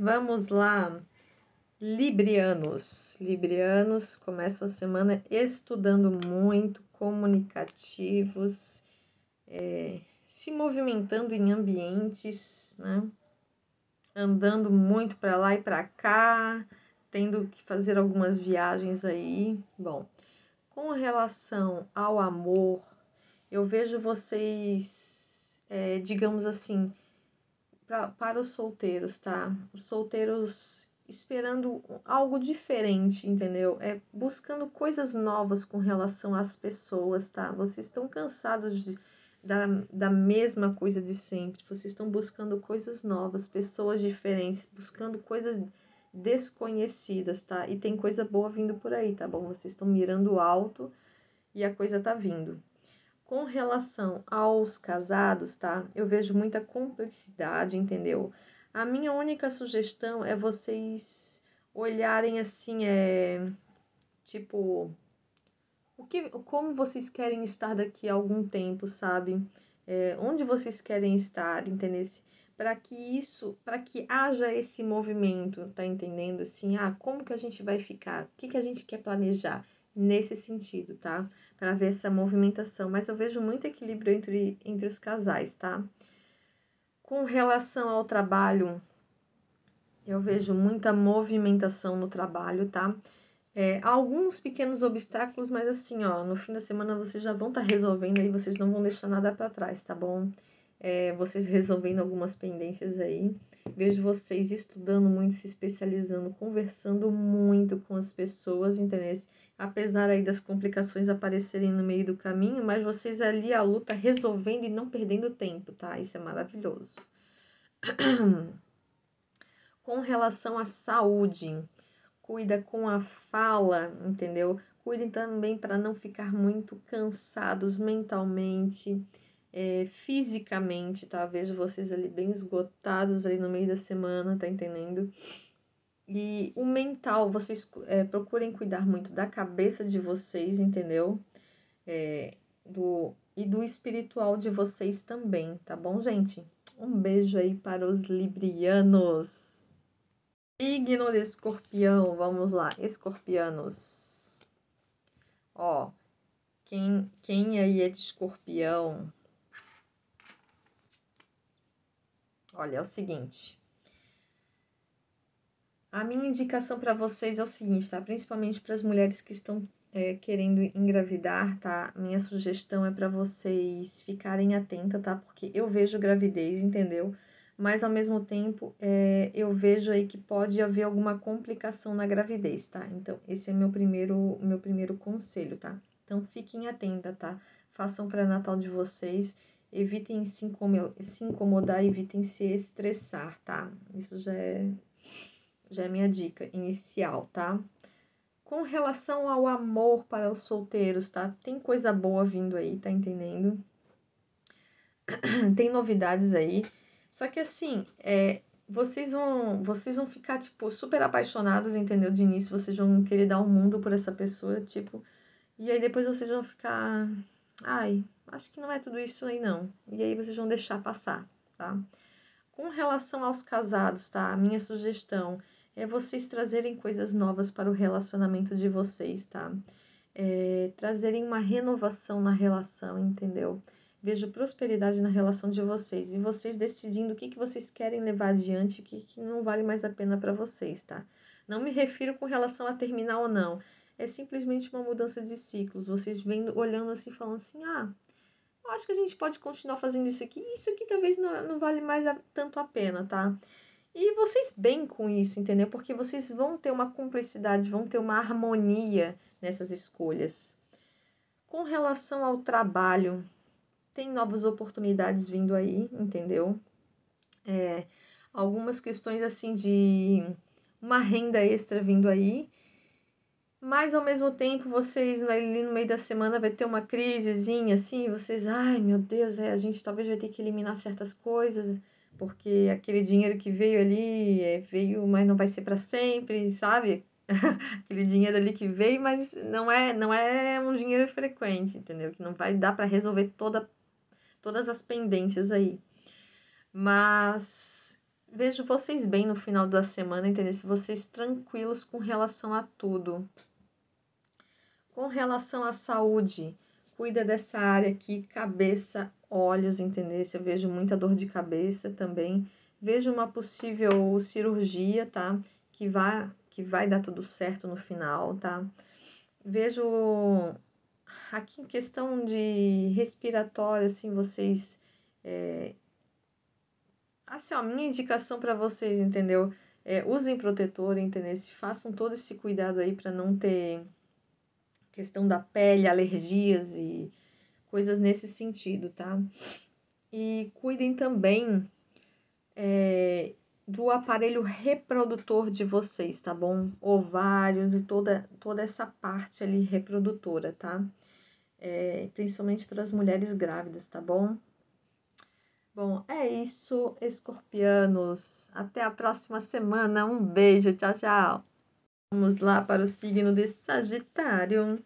Vamos lá, Librianos. Librianos começam a semana estudando muito, comunicativos, é, se movimentando em ambientes, né? Andando muito para lá e para cá, tendo que fazer algumas viagens aí. Bom, com relação ao amor, eu vejo vocês, é, digamos assim, pra, para os solteiros, tá? Os solteiros esperando algo diferente, entendeu? É buscando coisas novas com relação às pessoas, tá? Vocês estão cansados de, da, da mesma coisa de sempre. Vocês estão buscando coisas novas, pessoas diferentes, buscando coisas desconhecidas, tá? E tem coisa boa vindo por aí, tá bom? Vocês estão mirando alto e a coisa tá vindo. Com relação aos casados, tá? Eu vejo muita cumplicidade, entendeu? A minha única sugestão é vocês olharem assim, é tipo o que, como vocês querem estar daqui a algum tempo, sabe? É, onde vocês querem estar, entendeu? Para que isso, para que haja esse movimento, tá entendendo? Assim, ah, como que a gente vai ficar? O que, que a gente quer planejar nesse sentido, tá? para ver essa movimentação, mas eu vejo muito equilíbrio entre, entre os casais, tá? Com relação ao trabalho, eu vejo muita movimentação no trabalho, tá? É, alguns pequenos obstáculos, mas assim, ó, no fim da semana vocês já vão estar tá resolvendo aí, vocês não vão deixar nada para trás, tá bom? é, vocês resolvendo algumas pendências aí. Vejo vocês estudando muito, se especializando, conversando muito com as pessoas, entendeu? Apesar aí das complicações aparecerem no meio do caminho, mas vocês ali a luta resolvendo e não perdendo tempo, tá? Isso é maravilhoso. com relação à saúde, cuida com a fala, entendeu? Cuidem também para não ficar muito cansados mentalmente é, fisicamente, tá? Vejo vocês ali bem esgotados ali no meio da semana, tá entendendo? E o mental, vocês é, procurem cuidar muito da cabeça de vocês, entendeu? É, do, e do espiritual de vocês também, tá bom, gente? Um beijo aí para os librianos. Signo de escorpião, vamos lá, escorpianos. Ó, quem, quem aí é de escorpião Olha, é o seguinte. A minha indicação para vocês é o seguinte, tá? Principalmente para as mulheres que estão é, querendo engravidar, tá? Minha sugestão é para vocês ficarem atenta, tá? Porque eu vejo gravidez, entendeu? Mas ao mesmo tempo, é, eu vejo aí que pode haver alguma complicação na gravidez, tá? Então, esse é meu primeiro, meu primeiro conselho, tá? Então, fiquem atenta, tá? Façam pré-natal de vocês evitem se incomodar, se incomodar, evitem se estressar, tá? Isso já é, já é minha dica inicial, tá? Com relação ao amor para os solteiros, tá? Tem coisa boa vindo aí, tá entendendo? Tem novidades aí. Só que assim, é, vocês vão, vocês vão ficar, tipo, super apaixonados, entendeu? De início, vocês vão querer dar o um mundo por essa pessoa, tipo. E aí depois vocês vão ficar. Ai, acho que não é tudo isso aí não. E aí vocês vão deixar passar, tá? Com relação aos casados, tá? A minha sugestão é vocês trazerem coisas novas para o relacionamento de vocês, tá? É, trazerem uma renovação na relação, entendeu? Vejo prosperidade na relação de vocês e vocês decidindo o que, que vocês querem levar adiante, o que, que não vale mais a pena para vocês, tá? Não me refiro com relação a terminar ou não. É simplesmente uma mudança de ciclos. Vocês vendo, olhando assim, falando assim: ah, acho que a gente pode continuar fazendo isso aqui. Isso aqui talvez não, não vale mais a, tanto a pena, tá? E vocês bem com isso, entendeu? Porque vocês vão ter uma cumplicidade, vão ter uma harmonia nessas escolhas. Com relação ao trabalho, tem novas oportunidades vindo aí, entendeu? É, algumas questões assim de uma renda extra vindo aí mas ao mesmo tempo, vocês ali no meio da semana vai ter uma crisezinha assim, vocês, ai meu Deus, é, a gente talvez vai ter que eliminar certas coisas, porque aquele dinheiro que veio ali é, veio, mas não vai ser para sempre, sabe? aquele dinheiro ali que veio, mas não é, não é um dinheiro frequente, entendeu? Que não vai dar para resolver toda, todas as pendências aí. Mas vejo vocês bem no final da semana, entendeu? Se vocês tranquilos com relação a tudo. Com relação à saúde, cuida dessa área aqui, cabeça, olhos, entendeu? Eu vejo muita dor de cabeça também. Vejo uma possível cirurgia, tá? Que vai, que vai dar tudo certo no final, tá? Vejo aqui em questão de respiratório, assim, vocês. É... Assim, a minha indicação para vocês, entendeu? É, usem protetor, entendeu? Se façam todo esse cuidado aí para não ter questão da pele, alergias e coisas nesse sentido, tá? E cuidem também é, do aparelho reprodutor de vocês, tá bom? Ovários e toda, toda essa parte ali reprodutora, tá? É, principalmente para as mulheres grávidas, tá bom? Bom, é isso, escorpianos. Até a próxima semana. Um beijo, tchau, tchau. Vamos lá para o signo de Sagitário.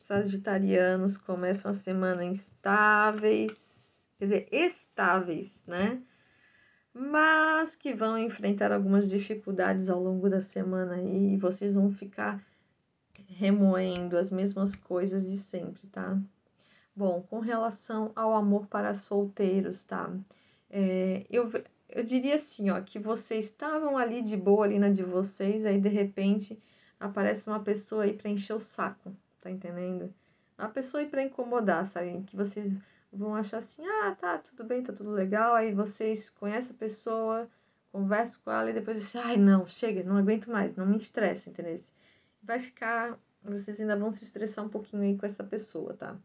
Sagitarianos começam a semana instáveis, quer dizer, estáveis, né? Mas que vão enfrentar algumas dificuldades ao longo da semana e vocês vão ficar remoendo as mesmas coisas de sempre, tá? Bom, com relação ao amor para solteiros, tá? É, eu, eu diria assim, ó, que vocês estavam ali de boa ali na de vocês, aí de repente aparece uma pessoa aí para encher o saco, tá entendendo? A pessoa ir pra incomodar, sabe? Que vocês vão achar assim, ah, tá, tudo bem, tá tudo legal. Aí vocês conhecem a pessoa, conversam com ela e depois você, ai, não, chega, não aguento mais, não me estressa, entendeu? Vai ficar, vocês ainda vão se estressar um pouquinho aí com essa pessoa, tá?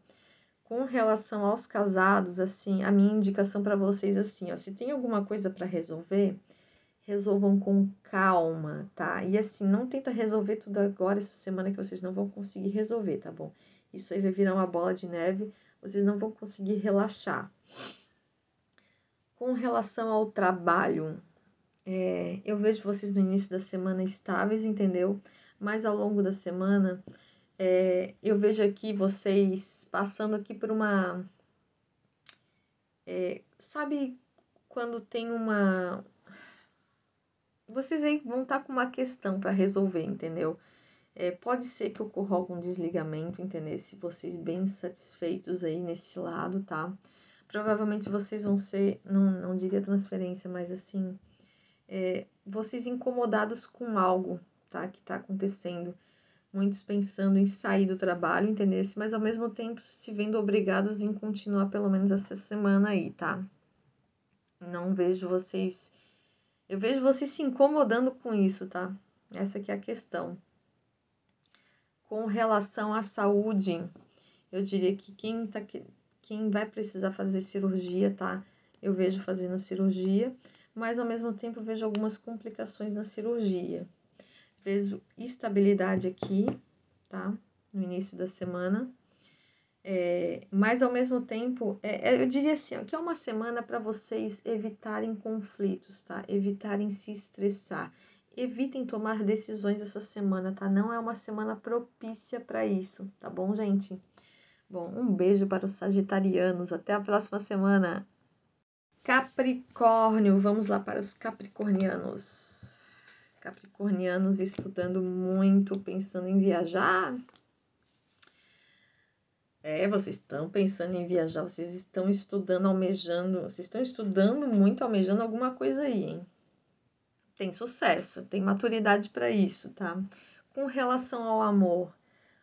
Com relação aos casados, assim, a minha indicação para vocês, assim, ó, se tem alguma coisa para resolver, resolvam com calma, tá? E assim, não tenta resolver tudo agora essa semana que vocês não vão conseguir resolver, tá bom? Isso aí vai virar uma bola de neve, vocês não vão conseguir relaxar. Com relação ao trabalho, é, eu vejo vocês no início da semana estáveis, entendeu? Mas ao longo da semana, é, eu vejo aqui vocês passando aqui por uma. É, sabe quando tem uma, vocês aí vão estar tá com uma questão para resolver, entendeu? É, pode ser que ocorra algum desligamento, entendeu? Se vocês bem satisfeitos aí nesse lado, tá? Provavelmente vocês vão ser, não, não diria transferência, mas assim, é, vocês incomodados com algo, tá? Que tá acontecendo. Muitos pensando em sair do trabalho, entendeu? Mas ao mesmo tempo se vendo obrigados em continuar pelo menos essa semana aí, tá? Não vejo vocês eu vejo você se incomodando com isso, tá? Essa aqui é a questão. Com relação à saúde, eu diria que quem, tá, quem vai precisar fazer cirurgia, tá? Eu vejo fazendo cirurgia, mas ao mesmo tempo vejo algumas complicações na cirurgia. Vejo estabilidade aqui, tá? No início da semana é, mas ao mesmo tempo, é, é eu diria assim, que é uma semana para vocês evitarem conflitos, tá? Evitarem se estressar. Evitem tomar decisões essa semana, tá? Não é uma semana propícia para isso, tá bom, gente? Bom, um beijo para os sagitarianos. Até a próxima semana. Capricórnio, vamos lá para os capricornianos. Capricornianos estudando muito, pensando em viajar. É, vocês estão pensando em viajar, vocês estão estudando, almejando, vocês estão estudando muito, almejando alguma coisa aí, hein? Tem sucesso, tem maturidade para isso, tá? Com relação ao amor,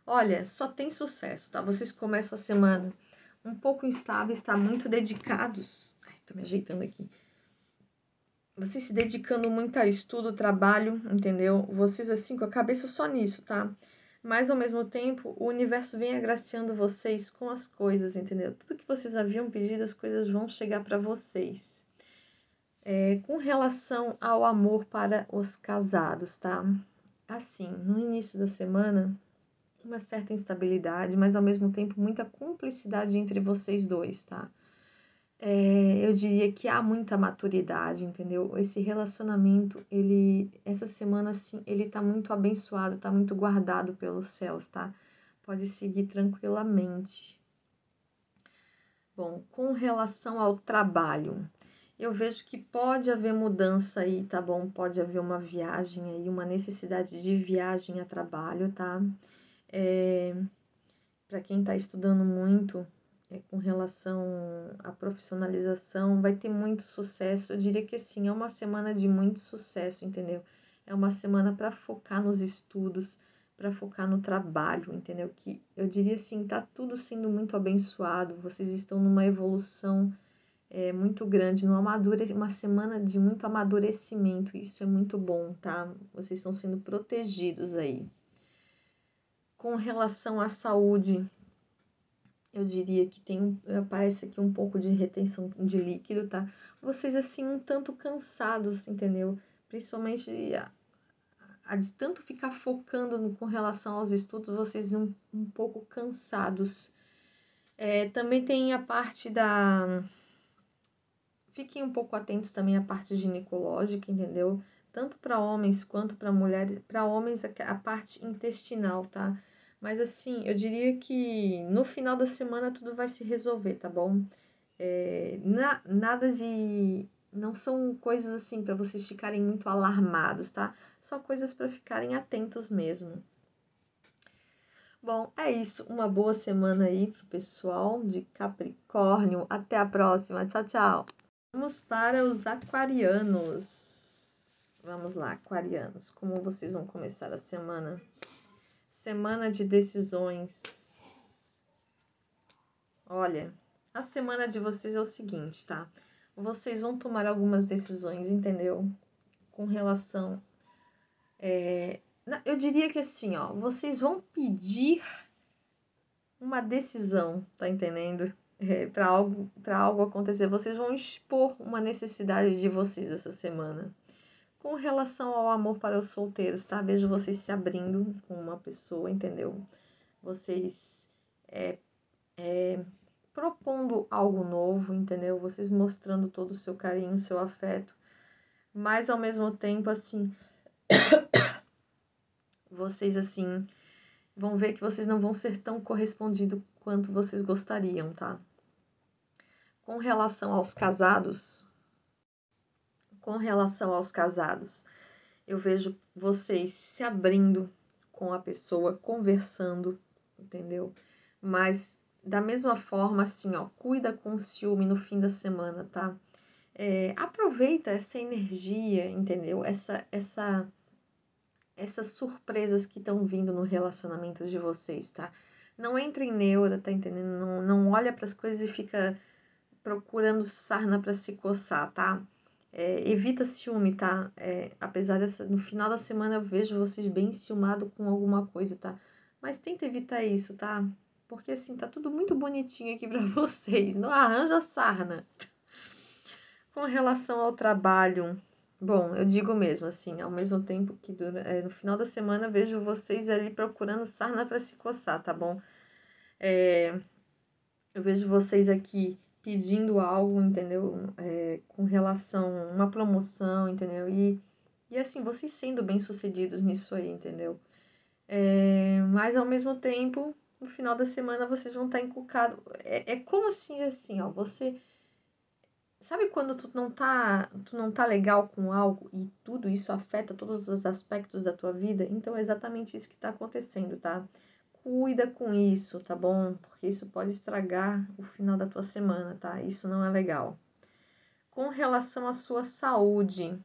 olha, só tem sucesso, tá? Vocês começam a semana um pouco instáveis, está muito dedicados. Ai, tô me ajeitando aqui. Vocês se dedicando muito a estudo, trabalho, entendeu? Vocês assim com a cabeça só nisso, tá? mas ao mesmo tempo o universo vem agraciando vocês com as coisas, entendeu? Tudo que vocês haviam pedido, as coisas vão chegar para vocês. É, com relação ao amor para os casados, tá? Assim, no início da semana, uma certa instabilidade, mas ao mesmo tempo muita cumplicidade entre vocês dois, tá? é, eu diria que há muita maturidade, entendeu? Esse relacionamento, ele, essa semana, assim, ele tá muito abençoado, tá muito guardado pelos céus, tá? Pode seguir tranquilamente. Bom, com relação ao trabalho, eu vejo que pode haver mudança aí, tá bom? Pode haver uma viagem aí, uma necessidade de viagem a trabalho, tá? É, Para quem tá estudando muito, é, com relação à profissionalização, vai ter muito sucesso. Eu diria que sim, é uma semana de muito sucesso, entendeu? É uma semana para focar nos estudos, para focar no trabalho, entendeu? Que eu diria assim, tá tudo sendo muito abençoado, vocês estão numa evolução é, muito grande, no amadure... uma semana de muito amadurecimento, isso é muito bom, tá? Vocês estão sendo protegidos aí. Com relação à saúde, eu diria que tem, aparece eh, aqui um pouco de retenção de líquido, tá? Vocês, assim, um tanto cansados, entendeu? Principalmente a, a de tanto ficar focando no, com relação aos estudos, vocês um, um pouco cansados. É, também tem a parte da... Fiquem um pouco atentos também à parte ginecológica, entendeu? Tanto para homens quanto para mulheres. Para homens, a, a parte intestinal, tá? Mas assim, eu diria que no final da semana tudo vai se resolver, tá bom? É, na, nada de. Não são coisas assim para vocês ficarem muito alarmados, tá? Só coisas para ficarem atentos mesmo. Bom, é isso. Uma boa semana aí pro pessoal de Capricórnio. Até a próxima. Tchau, tchau. Vamos para os aquarianos. Vamos lá, aquarianos. Como vocês vão começar a semana? Semana de decisões. Olha, a semana de vocês é o seguinte, tá? Vocês vão tomar algumas decisões, entendeu? Com relação. É, eu diria que assim, ó, vocês vão pedir uma decisão, tá entendendo? É, para algo, pra algo acontecer. Vocês vão expor uma necessidade de vocês essa semana. Com relação ao amor para os solteiros, tá? Vejo vocês se abrindo com uma pessoa, entendeu? Vocês é, é, propondo algo novo, entendeu? Vocês mostrando todo o seu carinho, seu afeto, mas ao mesmo tempo, assim, vocês, assim, vão ver que vocês não vão ser tão correspondidos quanto vocês gostariam, tá? Com relação aos casados, com relação aos casados. Eu vejo vocês se abrindo com a pessoa, conversando, entendeu? Mas da mesma forma, assim, ó, cuida com o ciúme no fim da semana, tá? É, aproveita essa energia, entendeu? Essa, essa, essas surpresas que estão vindo no relacionamento de vocês, tá? Não entre em neura, tá entendendo? Não, não olha para as coisas e fica procurando sarna para se coçar, tá? É, evita ciúme, tá? É, apesar dessa. No final da semana eu vejo vocês bem ciumado com alguma coisa, tá? Mas tenta evitar isso, tá? Porque assim, tá tudo muito bonitinho aqui para vocês. Não arranja sarna. com relação ao trabalho, bom, eu digo mesmo, assim, ao mesmo tempo que dura, é, no final da semana vejo vocês ali procurando sarna para se coçar, tá bom? É, eu vejo vocês aqui pedindo algo, entendeu? É, com relação a uma promoção, entendeu? E, e assim, vocês sendo bem-sucedidos nisso aí, entendeu? É, mas ao mesmo tempo, no final da semana vocês vão estar encucados. É, é como assim assim, ó, você. Sabe quando tu não tá, tu não tá legal com algo e tudo isso afeta todos os aspectos da tua vida? Então é exatamente isso que tá acontecendo, tá? cuida com isso, tá bom? Porque isso pode estragar o final da tua semana, tá? Isso não é legal. Com relação à sua saúde,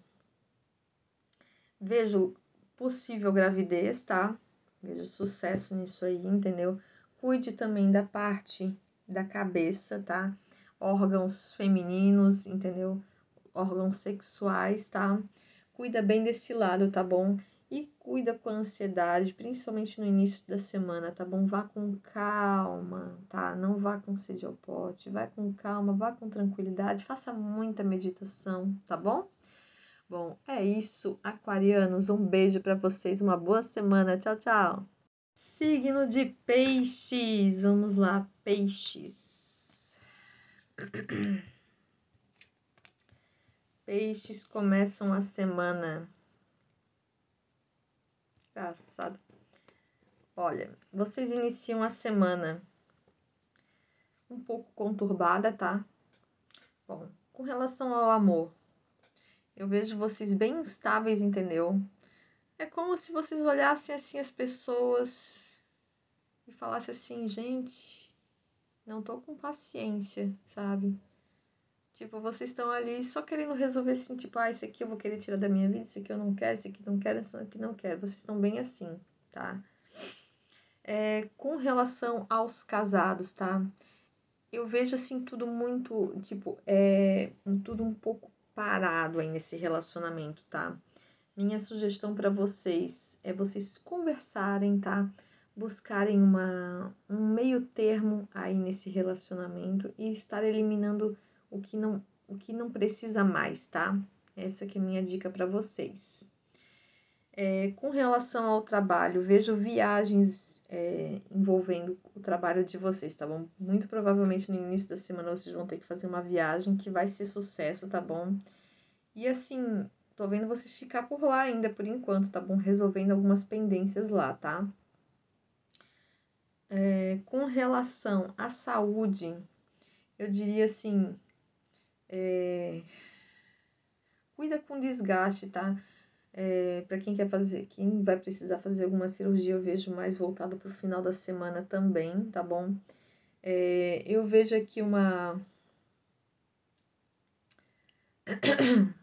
vejo possível gravidez, tá? Vejo sucesso nisso aí, entendeu? Cuide também da parte da cabeça, tá? Órgãos femininos, entendeu? Órgãos sexuais, tá? Cuida bem desse lado, tá bom? cuida com a ansiedade, principalmente no início da semana, tá bom? Vá com calma, tá? Não vá com sede ao pote, vá com calma, vá com tranquilidade, faça muita meditação, tá bom? Bom, é isso, aquarianos, um beijo para vocês, uma boa semana, tchau, tchau. Signo de peixes, vamos lá, peixes. Peixes começam a semana Engraçado. Olha, vocês iniciam a semana um pouco conturbada, tá? Bom, com relação ao amor, eu vejo vocês bem instáveis, entendeu? É como se vocês olhassem assim as pessoas e falassem assim, gente, não tô com paciência, sabe? Tipo, vocês estão ali só querendo resolver assim, tipo, ah, esse aqui eu vou querer tirar da minha vida, esse aqui eu não quero, esse aqui não quero, esse aqui não quero. Vocês estão bem assim, tá? É, com relação aos casados, tá? Eu vejo assim tudo muito, tipo, é tudo um pouco parado aí nesse relacionamento, tá? Minha sugestão para vocês é vocês conversarem, tá? Buscarem uma, um meio termo aí nesse relacionamento e estar eliminando o que não, o que não precisa mais, tá? Essa que é minha dica para vocês. É, com relação ao trabalho, vejo viagens é, envolvendo o trabalho de vocês, tá bom? Muito provavelmente no início da semana vocês vão ter que fazer uma viagem que vai ser sucesso, tá bom? E assim, tô vendo vocês ficar por lá ainda por enquanto, tá bom? Resolvendo algumas pendências lá, tá? É, com relação à saúde, eu diria assim, é... Cuida com desgaste, tá? É, para quem quer fazer, quem vai precisar fazer alguma cirurgia, eu vejo mais voltado para o final da semana também, tá bom? É, eu vejo aqui uma.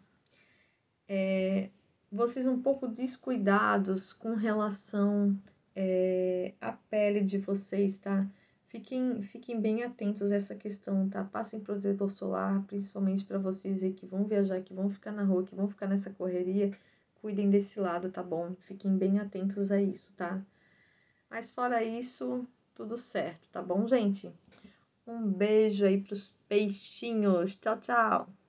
É, vocês um pouco descuidados com relação é, à pele de vocês, tá? Fiquem, fiquem bem atentos a essa questão, tá? Passem protetor solar, principalmente para vocês que vão viajar, que vão ficar na rua, que vão ficar nessa correria. Cuidem desse lado, tá bom? Fiquem bem atentos a isso, tá? Mas fora isso, tudo certo, tá bom, gente? Um beijo aí pros peixinhos. Tchau, tchau.